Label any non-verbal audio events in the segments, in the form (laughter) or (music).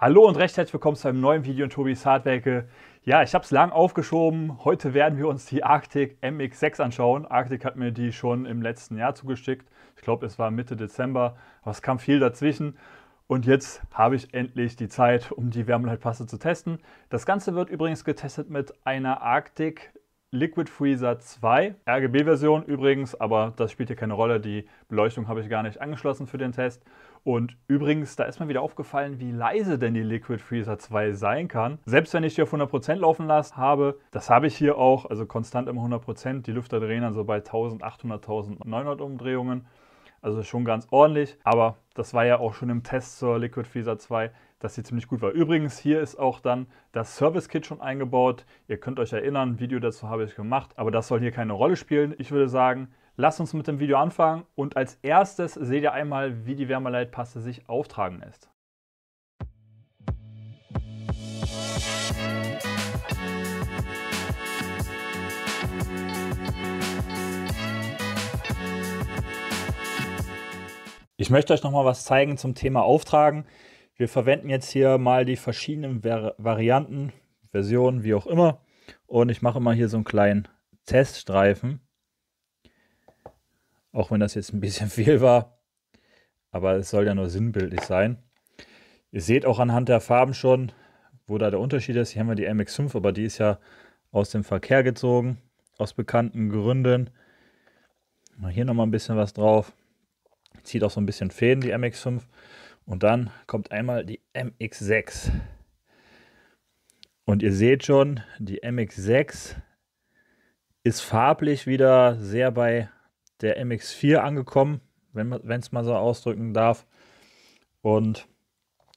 Hallo und recht herzlich willkommen zu einem neuen Video in Tobis Hardwerke. Ja, ich habe es lang aufgeschoben. Heute werden wir uns die Arctic MX6 anschauen. Arctic hat mir die schon im letzten Jahr zugeschickt. Ich glaube, es war Mitte Dezember, aber es kam viel dazwischen. Und jetzt habe ich endlich die Zeit, um die Wärmeleitpaste zu testen. Das Ganze wird übrigens getestet mit einer Arctic Liquid Freezer 2, RGB-Version übrigens, aber das spielt hier keine Rolle. Die Beleuchtung habe ich gar nicht angeschlossen für den Test. Und übrigens, da ist mir wieder aufgefallen, wie leise denn die Liquid Freezer 2 sein kann. Selbst wenn ich die auf 100% laufen lasse, habe, das habe ich hier auch, also konstant immer 100%. Die Lüfter drehen dann so bei 1800, 1900 Umdrehungen. Also schon ganz ordentlich. Aber das war ja auch schon im Test zur Liquid Freezer 2, dass sie ziemlich gut war. Übrigens, hier ist auch dann das Service Kit schon eingebaut. Ihr könnt euch erinnern, ein Video dazu habe ich gemacht. Aber das soll hier keine Rolle spielen. Ich würde sagen, Lasst uns mit dem Video anfangen und als erstes seht ihr einmal, wie die Wärmeleitpaste sich auftragen lässt. Ich möchte euch nochmal was zeigen zum Thema Auftragen. Wir verwenden jetzt hier mal die verschiedenen Varianten, Versionen, wie auch immer. Und ich mache mal hier so einen kleinen Teststreifen. Auch wenn das jetzt ein bisschen (laughs) viel war. Aber es soll ja nur sinnbildlich sein. Ihr seht auch anhand der Farben schon, wo da der Unterschied ist. Hier haben wir die MX5, aber die ist ja aus dem Verkehr gezogen. Aus bekannten Gründen. Hier nochmal ein bisschen was drauf. Zieht auch so ein bisschen Fäden, die MX5. Und dann kommt einmal die MX6. Und ihr seht schon, die MX6 ist farblich wieder sehr bei der MX4 angekommen, wenn es mal so ausdrücken darf. Und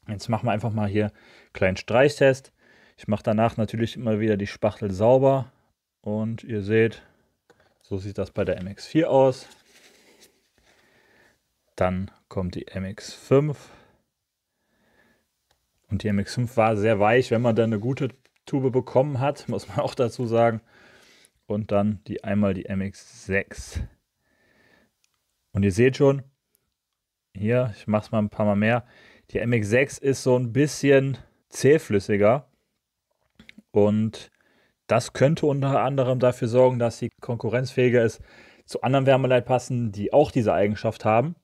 jetzt machen wir einfach mal hier einen kleinen Streichtest. Ich mache danach natürlich immer wieder die Spachtel sauber. Und ihr seht, so sieht das bei der MX4 aus. Dann kommt die MX5. Und die MX5 war sehr weich, wenn man dann eine gute Tube bekommen hat, (laughs) muss man auch dazu sagen. Und dann die einmal die MX6. Und ihr seht schon, hier, ich mache es mal ein paar Mal mehr, die MX6 ist so ein bisschen zähflüssiger und das könnte unter anderem dafür sorgen, dass sie konkurrenzfähiger ist zu anderen Wärmeleitpassen, die auch diese Eigenschaft haben.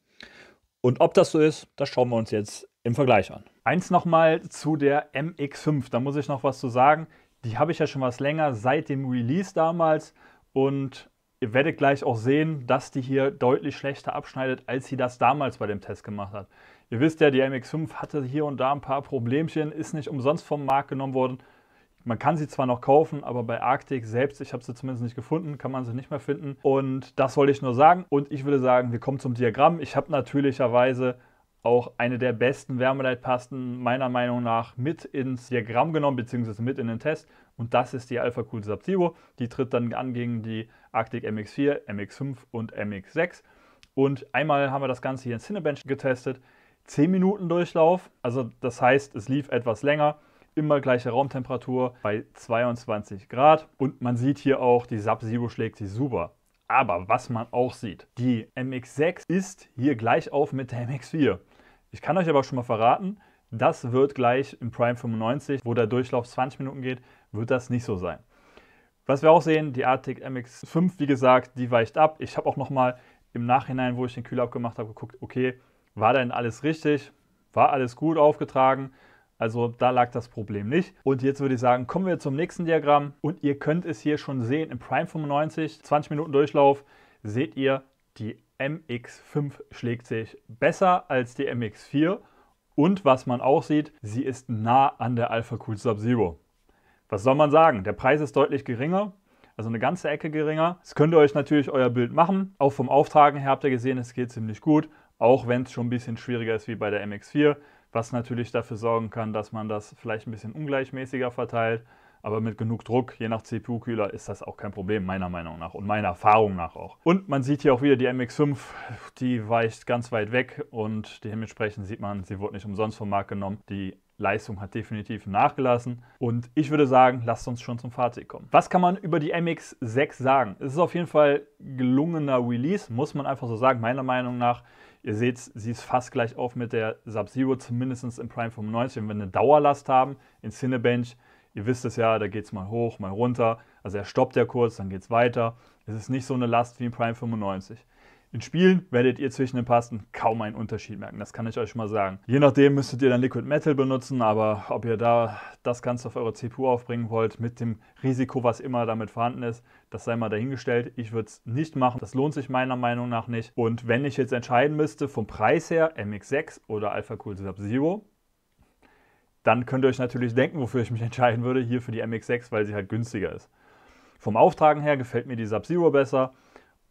Und ob das so ist, das schauen wir uns jetzt im Vergleich an. Eins nochmal zu der MX5, da muss ich noch was zu sagen. Die habe ich ja schon was länger seit dem Release damals und ihr werdet gleich auch sehen, dass die hier deutlich schlechter abschneidet, als sie das damals bei dem Test gemacht hat. Ihr wisst ja, die MX5 hatte hier und da ein paar Problemchen, ist nicht umsonst vom Markt genommen worden. Man kann sie zwar noch kaufen, aber bei Arctic selbst, ich habe sie zumindest nicht gefunden, kann man sie nicht mehr finden. Und das wollte ich nur sagen. Und ich würde sagen, wir kommen zum Diagramm. Ich habe natürlicherweise auch eine der besten Wärmeleitpasten meiner Meinung nach mit ins Diagramm genommen, beziehungsweise mit in den Test. Und das ist die Alpha Cool Sub Zero. Die tritt dann an gegen die Arctic MX4, MX5 und MX6. Und einmal haben wir das Ganze hier in Cinebench getestet. 10 Minuten Durchlauf, also das heißt, es lief etwas länger. Immer gleiche Raumtemperatur bei 22 Grad. Und man sieht hier auch, die Sub-Zero schlägt sich super. Aber was man auch sieht, die MX6 ist hier gleich auf mit der MX4. Ich kann euch aber schon mal verraten, das wird gleich im Prime 95, wo der Durchlauf 20 Minuten geht, wird das nicht so sein. Was wir auch sehen, die Arctic MX5, wie gesagt, die weicht ab. Ich habe auch nochmal im Nachhinein, wo ich den Kühler abgemacht habe, geguckt, okay, war denn alles richtig? War alles gut aufgetragen? Also da lag das Problem nicht. Und jetzt würde ich sagen, kommen wir zum nächsten Diagramm. Und ihr könnt es hier schon sehen, im Prime 95, 20 Minuten Durchlauf, seht ihr, die MX5 schlägt sich besser als die MX4. Und was man auch sieht, sie ist nah an der Alpha Cool Sub-Zero was soll man sagen? Der Preis ist deutlich geringer, also eine ganze Ecke geringer. Das könnt ihr euch natürlich euer Bild machen. Auch vom Auftragen her habt ihr gesehen, es geht ziemlich gut, auch wenn es schon ein bisschen schwieriger ist wie bei der MX4, was natürlich dafür sorgen kann, dass man das vielleicht ein bisschen ungleichmäßiger verteilt. Aber mit genug Druck, je nach CPU-Kühler, ist das auch kein Problem, meiner Meinung nach und meiner Erfahrung nach auch. Und man sieht hier auch wieder die MX5, die weicht ganz weit weg und dementsprechend sieht man, sie wurde nicht umsonst vom Markt genommen. Die Leistung hat definitiv nachgelassen. Und ich würde sagen, lasst uns schon zum Fazit kommen. Was kann man über die MX6 sagen? Es ist auf jeden Fall gelungener Release, muss man einfach so sagen, meiner Meinung nach. Ihr seht, sie ist fast gleich auf mit der Sub-Zero, zumindest im Prime 95. Wenn wir eine Dauerlast haben in Cinebench, Ihr wisst es ja, da geht es mal hoch, mal runter. Also er stoppt ja kurz, dann geht es weiter. Es ist nicht so eine Last wie ein Prime 95. In Spielen werdet ihr zwischen den Pasten kaum einen Unterschied merken, das kann ich euch mal sagen. Je nachdem müsstet ihr dann Liquid Metal benutzen, aber ob ihr da das Ganze auf eure CPU aufbringen wollt, mit dem Risiko, was immer damit vorhanden ist, das sei mal dahingestellt. Ich würde es nicht machen, das lohnt sich meiner Meinung nach nicht. Und wenn ich jetzt entscheiden müsste, vom Preis her, MX6 oder Alpha Cool Sub Zero, dann könnt ihr euch natürlich denken, wofür ich mich (laughs) entscheiden würde, hier für die MX6, weil sie halt günstiger ist. Vom Auftragen her gefällt mir die Sub-Zero besser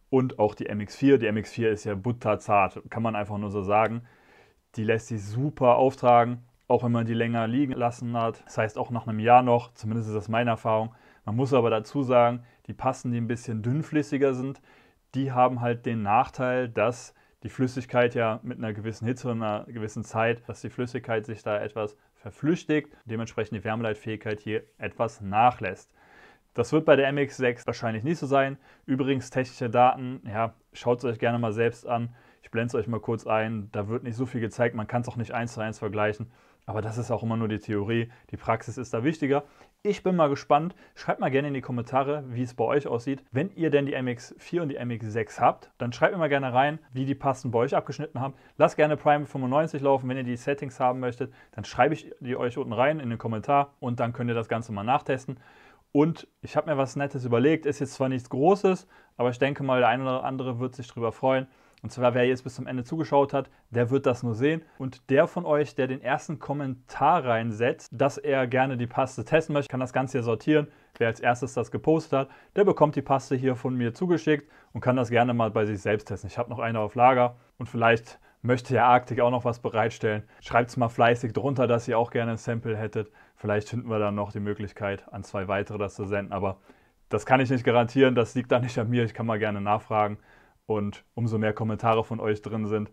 und auch die MX4. Die MX4 ist ja butterzart, kann man einfach nur so sagen. Die lässt sich super auftragen, auch wenn man die länger liegen lassen hat. Das heißt auch nach einem Jahr noch, zumindest ist das meine Erfahrung. Man muss aber dazu sagen, die Passen, die ein bisschen dünnflüssiger sind, die haben halt den Nachteil, dass die Flüssigkeit ja mit einer gewissen Hitze und einer gewissen Zeit, dass die Flüssigkeit sich da etwas verflüchtigt, dementsprechend die Wärmeleitfähigkeit hier etwas nachlässt. Das wird bei der MX6 wahrscheinlich nicht so sein. Übrigens technische Daten, ja, schaut es euch gerne mal selbst an ich blende es euch mal kurz ein, da wird nicht so viel gezeigt, man kann es auch nicht eins zu eins vergleichen. Aber das ist auch immer nur die Theorie. Die Praxis ist da wichtiger. Ich bin mal gespannt. Schreibt mal gerne in die Kommentare, wie es bei euch aussieht. Wenn ihr denn die MX4 und die MX6 habt, dann schreibt mir mal gerne rein, wie die Pasten bei euch abgeschnitten haben. Lasst gerne Prime 95 laufen, wenn ihr die Settings haben möchtet. Dann schreibe ich die euch unten rein in den Kommentar und dann könnt ihr das Ganze mal nachtesten. Und ich habe mir was Nettes überlegt. Ist jetzt zwar nichts Großes, aber ich denke mal, der eine oder andere wird sich darüber freuen. Und zwar, wer jetzt bis zum Ende zugeschaut hat, der wird das nur sehen. Und der von euch, der den ersten Kommentar reinsetzt, dass er gerne die Paste testen möchte, kann das Ganze hier sortieren. Wer als erstes das gepostet hat, der bekommt die Paste hier von mir zugeschickt und kann das gerne mal bei sich selbst testen. Ich habe noch eine auf Lager und vielleicht möchte ja Arctic auch noch was bereitstellen. Schreibt es mal fleißig drunter, dass ihr auch gerne ein Sample hättet. Vielleicht finden wir dann noch die Möglichkeit, an zwei weitere das zu senden. Aber das kann ich nicht garantieren, das liegt da nicht an mir. Ich kann mal gerne nachfragen. Und umso mehr Kommentare von euch drin sind,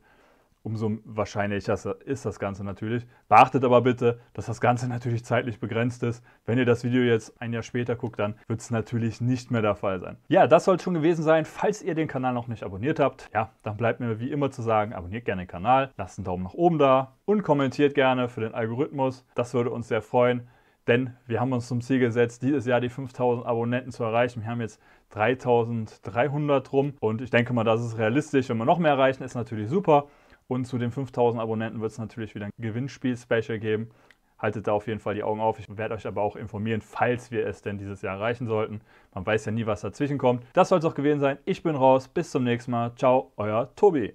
umso wahrscheinlicher ist das Ganze natürlich. Beachtet aber bitte, dass das Ganze natürlich zeitlich begrenzt ist. Wenn ihr das Video jetzt ein Jahr später guckt, dann wird es natürlich nicht mehr der Fall sein. Ja, das soll es schon gewesen sein. Falls ihr den Kanal noch nicht abonniert habt, ja, dann bleibt mir wie immer zu sagen, abonniert gerne den Kanal, lasst einen Daumen nach oben da und kommentiert gerne für den Algorithmus. Das würde uns sehr freuen. Denn wir haben uns zum Ziel gesetzt, dieses Jahr die 5000 Abonnenten zu erreichen. Wir haben jetzt 3300 rum und ich denke mal, das ist realistisch. Wenn wir noch mehr erreichen, ist natürlich super. Und zu den 5000 Abonnenten wird es natürlich wieder ein Gewinnspiel-Special geben. Haltet da auf jeden Fall die Augen auf. Ich werde euch aber auch informieren, falls wir es denn dieses Jahr erreichen sollten. Man weiß ja nie, was dazwischen kommt. Das soll es auch gewesen sein. Ich bin raus. Bis zum nächsten Mal. Ciao, euer Tobi.